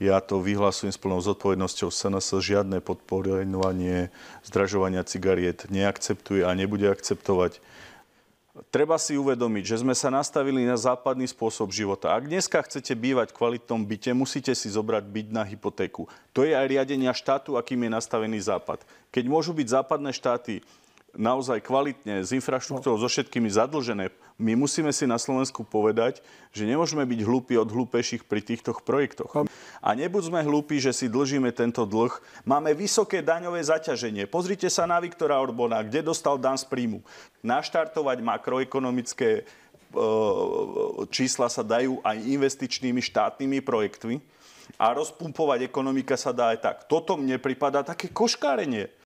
Ja to vyhlasujem s plnou zodpovednosťou SNS. Žiadne podporovanie zdražovania cigariet neakceptuje a nebude akceptovať. Treba si uvedomiť, že sme sa nastavili na západný spôsob života. Ak dneska chcete bývať v kvalitnom byte, musíte si zobrať byt na hypotéku. To je aj riadenia štátu, akým je nastavený západ. Keď môžu byť západné štáty naozaj kvalitne, s infraštruktúrou, so všetkými zadlžené. My musíme si na Slovensku povedať, že nemôžeme byť hlúpi od hlúpejších pri týchto projektoch. A nebuď sme hlúpi, že si dlžíme tento dlh. Máme vysoké daňové zaťaženie. Pozrite sa na Viktora Orbona, kde dostal dan z príjmu. Naštartovať makroekonomické e, čísla sa dajú aj investičnými štátnymi projektmi a rozpumpovať ekonomika sa dá aj tak. Toto mne pripadá také koškárenie.